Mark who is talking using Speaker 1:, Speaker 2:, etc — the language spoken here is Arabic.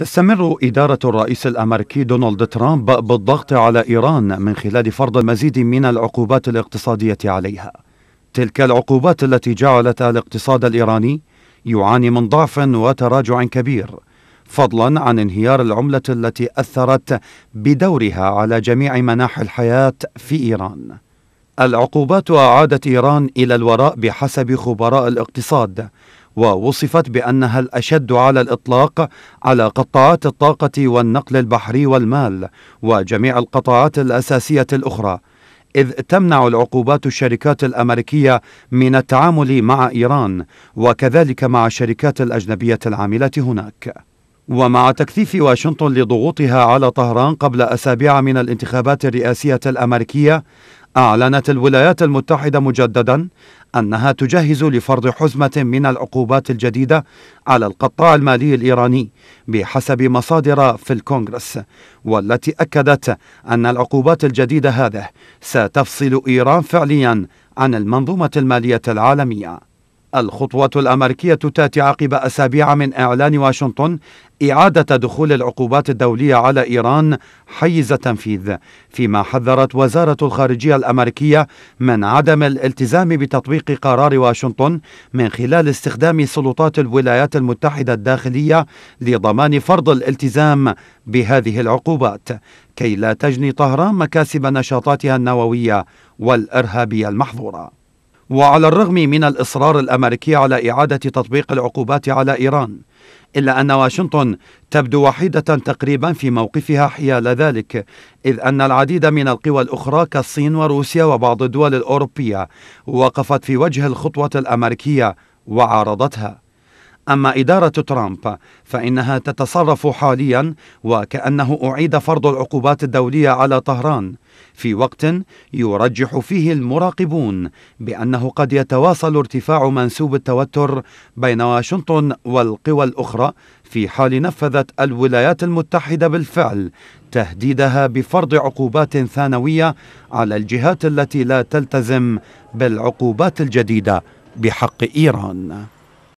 Speaker 1: تستمر إدارة الرئيس الأمريكي دونالد ترامب بالضغط على إيران من خلال فرض المزيد من العقوبات الاقتصادية عليها تلك العقوبات التي جعلت الاقتصاد الإيراني يعاني من ضعف وتراجع كبير فضلا عن انهيار العملة التي أثرت بدورها على جميع مناحي الحياة في إيران العقوبات أعادت إيران إلى الوراء بحسب خبراء الاقتصاد ووصفت بأنها الأشد على الإطلاق على قطاعات الطاقة والنقل البحري والمال وجميع القطاعات الأساسية الأخرى إذ تمنع العقوبات الشركات الأمريكية من التعامل مع إيران وكذلك مع الشركات الأجنبية العاملة هناك ومع تكثيف واشنطن لضغوطها على طهران قبل أسابيع من الانتخابات الرئاسية الأمريكية أعلنت الولايات المتحدة مجددا أنها تجهز لفرض حزمة من العقوبات الجديدة على القطاع المالي الإيراني بحسب مصادر في الكونغرس والتي أكدت أن العقوبات الجديدة هذه ستفصل إيران فعليا عن المنظومة المالية العالمية الخطوة الأمريكية تأتي عقب أسابيع من إعلان واشنطن إعادة دخول العقوبات الدولية على إيران حيز التنفيذ، فيما حذرت وزارة الخارجية الأمريكية من عدم الالتزام بتطبيق قرار واشنطن من خلال استخدام سلطات الولايات المتحدة الداخلية لضمان فرض الالتزام بهذه العقوبات، كي لا تجني طهران مكاسب نشاطاتها النووية والإرهابية المحظورة. وعلى الرغم من الإصرار الأمريكي على إعادة تطبيق العقوبات على إيران إلا أن واشنطن تبدو وحيدة تقريبا في موقفها حيال ذلك إذ أن العديد من القوى الأخرى كالصين وروسيا وبعض الدول الأوروبية وقفت في وجه الخطوة الأمريكية وعارضتها أما إدارة ترامب فإنها تتصرف حاليا وكأنه أعيد فرض العقوبات الدولية على طهران في وقت يرجح فيه المراقبون بأنه قد يتواصل ارتفاع منسوب التوتر بين واشنطن والقوى الأخرى في حال نفذت الولايات المتحدة بالفعل تهديدها بفرض عقوبات ثانوية على الجهات التي لا تلتزم بالعقوبات الجديدة بحق إيران